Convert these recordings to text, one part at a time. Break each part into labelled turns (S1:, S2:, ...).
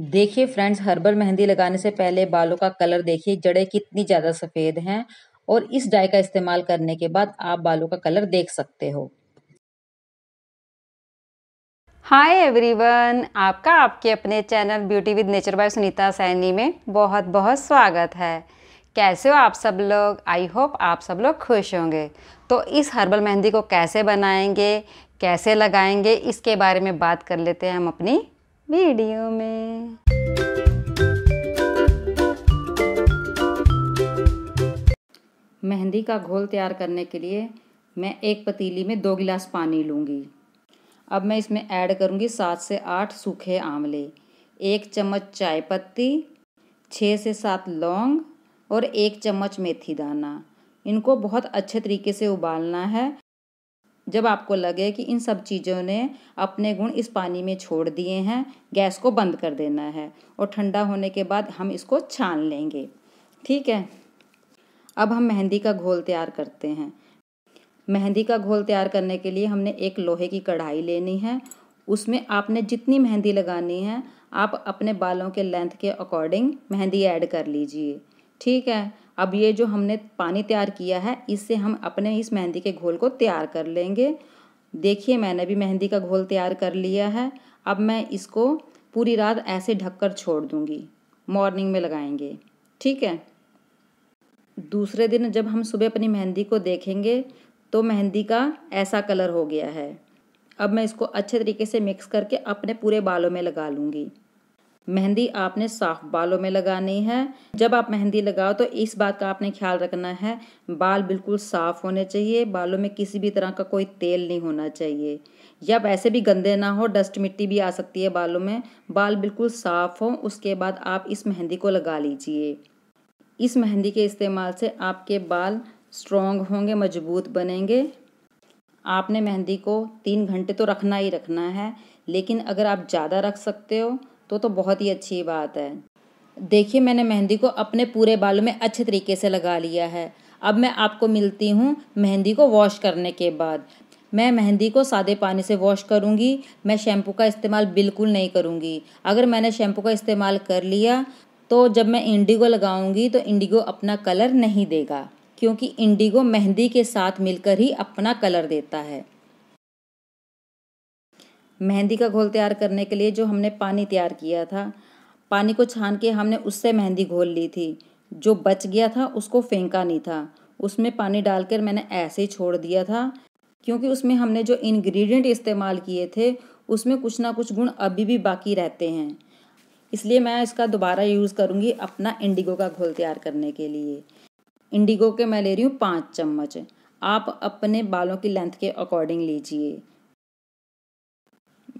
S1: देखिए friends herbal mehndi लगाने से पहले बालों का कलर देखिए जड़े कितनी ज़्यादा सफ़ेद हैं और इस डाई का इस्तेमाल करने के बाद आप बालों का कलर देख सकते हो हाय एवरीवन आपका आपके अपने channel beauty with nature by Sunita Saini में बहुत बहुत स्वागत है कैसे हो आप सब लोग आई होप आप सब लोग खुश होंगे तो इस हर्बल मेहंदी को कैसे बनाएंगे कैसे लगाएंगे इसके बारे में बात कर लेते हैं हम अपनी वीडियो में मेहंदी का घोल तैयार करने के लिए मैं एक पतीली में दो गिलास पानी लूँगी अब मैं इसमें ऐड करूँगी सात से आठ सूखे आंवले एक चम्मच चाय पत्ती छः से सात लौंग और एक चम्मच मेथी दाना इनको बहुत अच्छे तरीके से उबालना है जब आपको लगे कि इन सब चीज़ों ने अपने गुण इस पानी में छोड़ दिए हैं गैस को बंद कर देना है और ठंडा होने के बाद हम इसको छान लेंगे ठीक है अब हम मेहंदी का घोल तैयार करते हैं मेहंदी का घोल तैयार करने के लिए हमने एक लोहे की कढ़ाई लेनी है उसमें आपने जितनी मेहंदी लगानी है आप अपने बालों के लेंथ के अकॉर्डिंग मेहंदी ऐड कर लीजिए ठीक है अब ये जो हमने पानी तैयार किया है इससे हम अपने इस मेहंदी के घोल को तैयार कर लेंगे देखिए मैंने भी मेहंदी का घोल तैयार कर लिया है अब मैं इसको पूरी रात ऐसे ढककर छोड़ दूंगी मॉर्निंग में लगाएंगे ठीक है दूसरे दिन जब हम सुबह अपनी मेहंदी को देखेंगे तो मेहंदी का ऐसा कलर हो गया है अब मैं इसको अच्छे तरीके से मिक्स करके अपने पूरे बालों में लगा लूँगी मेहंदी आपने साफ बालों में लगानी है जब आप मेहंदी लगाओ तो इस बात का आपने ख्याल रखना है बाल बिल्कुल साफ़ होने चाहिए बालों में किसी भी तरह का कोई तेल नहीं होना चाहिए या वैसे भी गंदे ना हो डस्ट मिट्टी भी आ सकती है बालों में बाल बिल्कुल साफ़ हो उसके बाद आप इस मेहंदी को लगा लीजिए इस मेहंदी के इस्तेमाल से आपके बाल स्ट्रोंग होंगे मजबूत बनेंगे आपने मेहंदी को तीन घंटे तो रखना ही रखना है लेकिन अगर आप ज़्यादा रख सकते हो तो तो बहुत ही अच्छी बात है देखिए मैंने मेहंदी को अपने पूरे बालों में अच्छे तरीके से लगा लिया है अब मैं आपको मिलती हूँ मेहंदी को वॉश करने के बाद मैं मेहंदी को सादे पानी से वॉश करूँगी मैं शैम्पू का इस्तेमाल बिल्कुल नहीं करूँगी अगर मैंने शैम्पू का इस्तेमाल कर लिया तो जब मैं इंडिगो लगाऊंगी तो इंडिगो अपना कलर नहीं देगा क्योंकि इंडिगो मेहंदी के साथ मिलकर ही अपना कलर देता है मेहंदी का घोल तैयार करने के लिए जो हमने पानी तैयार किया था पानी को छान के हमने उससे मेहंदी घोल ली थी जो बच गया था उसको फेंका नहीं था उसमें पानी डालकर मैंने ऐसे ही छोड़ दिया था क्योंकि उसमें हमने जो इंग्रेडिएंट इस्तेमाल किए थे उसमें कुछ ना कुछ गुण अभी भी बाकी रहते हैं इसलिए मैं इसका दोबारा यूज़ करूँगी अपना इंडिगो का घोल तैयार करने के लिए इंडिगो के मैं ले रही हूँ पाँच चम्मच आप अपने बालों की लेंथ के अकॉर्डिंग लीजिए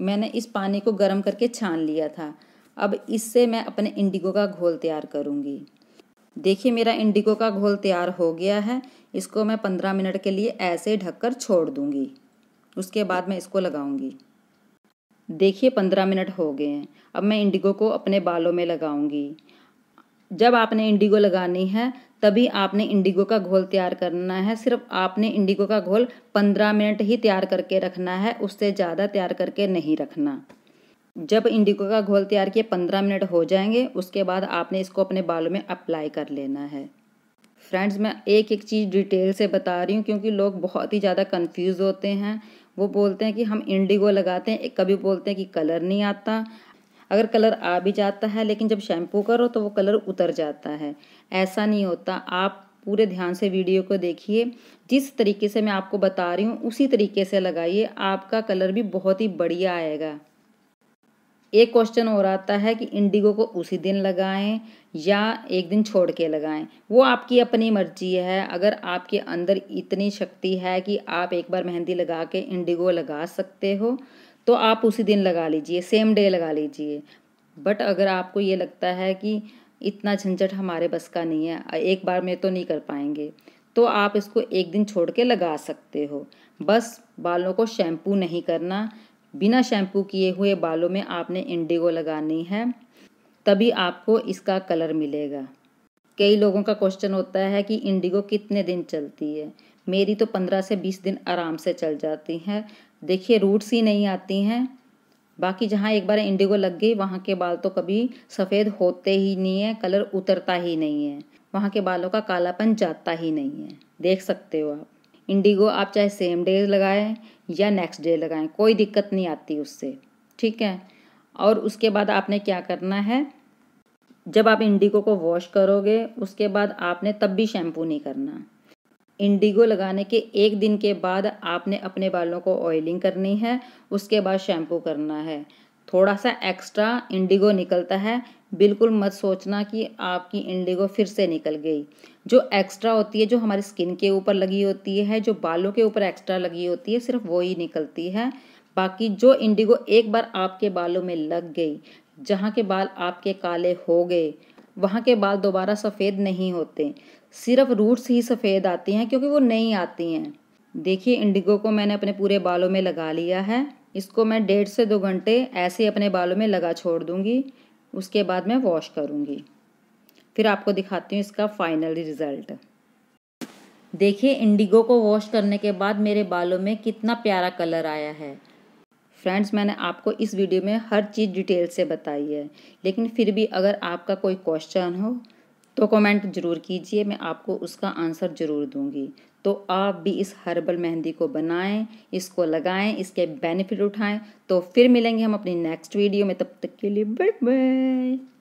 S1: मैंने इस पानी को गर्म करके छान लिया था अब इससे मैं अपने इंडिगो का घोल तैयार करूँगी देखिए मेरा इंडिगो का घोल तैयार हो गया है इसको मैं पंद्रह मिनट के लिए ऐसे ढककर छोड़ दूँगी उसके बाद मैं इसको लगाऊँगी देखिए पंद्रह मिनट हो गए हैं अब मैं इंडिगो को अपने बालों में लगाऊंगी जब आपने इंडिगो लगानी है तभी आपने इंडिगो का घोल तैयार करना है सिर्फ आपने इंडिगो का घोल पंद्रह मिनट ही तैयार करके रखना है उससे ज़्यादा तैयार करके नहीं रखना जब इंडिगो का घोल तैयार किए पंद्रह मिनट हो जाएंगे उसके बाद आपने इसको अपने बालों में अप्लाई कर लेना है फ्रेंड्स मैं एक एक चीज़ डिटेल से बता रही हूँ क्योंकि लोग बहुत ही ज़्यादा कन्फ्यूज होते हैं वो बोलते हैं कि हम इंडिगो लगाते हैं कभी बोलते हैं कि कलर नहीं आता अगर कलर आ भी जाता है लेकिन जब शैम्पू करो तो वो कलर उतर जाता है ऐसा नहीं होता आप पूरे ध्यान से वीडियो को देखिए जिस तरीके से मैं आपको बता रही हूँ उसी तरीके से लगाइए आपका कलर भी बहुत ही बढ़िया आएगा एक क्वेश्चन और आता है कि इंडिगो को उसी दिन लगाएं या एक दिन छोड़ के लगाएं वो आपकी अपनी मर्जी है अगर आपके अंदर इतनी शक्ति है कि आप एक बार मेहंदी लगा के इंडिगो लगा सकते हो तो आप उसी दिन लगा लीजिए सेम डे लगा लीजिए बट अगर आपको ये लगता है कि इतना झंझट हमारे बस का नहीं है एक बार में तो नहीं कर पाएंगे तो आप इसको एक दिन छोड़ के लगा सकते हो बस बालों को शैम्पू नहीं करना बिना शैम्पू किए हुए बालों में आपने इंडिगो लगानी है तभी आपको इसका कलर मिलेगा कई लोगों का क्वेश्चन होता है कि इंडिगो कितने दिन चलती है मेरी तो पंद्रह से बीस दिन आराम से चल जाती है देखिए रूट्स ही नहीं आती हैं बाकी जहाँ एक बार इंडिगो लग गई वहाँ के बाल तो कभी सफ़ेद होते ही नहीं है कलर उतरता ही नहीं है वहाँ के बालों का कालापन जाता ही नहीं है देख सकते हो आप इंडिगो आप चाहे सेम डे लगाएं या नेक्स्ट डे लगाएं कोई दिक्कत नहीं आती उससे ठीक है और उसके बाद आपने क्या करना है जब आप इंडिगो को वॉश करोगे उसके बाद आपने तब भी शैम्पू नहीं करना इंडिगो लगाने के एक दिन के बाद आपने अपने बालों को ऑयलिंग करनी है उसके बाद शैम्पू करना है थोड़ा सा एक्स्ट्रा इंडिगो निकलता है बिल्कुल मत सोचना कि आपकी इंडिगो फिर से निकल गई जो एक्स्ट्रा होती है जो हमारी स्किन के ऊपर लगी होती है जो बालों के ऊपर एक्स्ट्रा लगी होती है सिर्फ वो ही निकलती है बाकी जो इंडिगो एक बार आपके बालों में लग गई जहाँ के बाल आपके काले हो गए वहाँ के बाल दोबारा सफ़ेद नहीं होते सिर्फ रूट्स ही सफ़ेद आती हैं क्योंकि वो नहीं आती हैं देखिए इंडिगो को मैंने अपने पूरे बालों में लगा लिया है इसको मैं डेढ़ से दो घंटे ऐसे अपने बालों में लगा छोड़ दूँगी उसके बाद मैं वॉश करूँगी फिर आपको दिखाती हूँ इसका फाइनल रिज़ल्ट देखिए इंडिगो को वॉश करने के बाद मेरे बालों में कितना प्यारा कलर आया है फ्रेंड्स मैंने आपको इस वीडियो में हर चीज़ डिटेल से बताई है लेकिन फिर भी अगर आपका कोई क्वेश्चन हो तो कमेंट ज़रूर कीजिए मैं आपको उसका आंसर ज़रूर दूंगी तो आप भी इस हर्बल मेहंदी को बनाएं इसको लगाएं इसके बेनिफिट उठाएं तो फिर मिलेंगे हम अपनी नेक्स्ट वीडियो में तब तक के लिए बाय बाय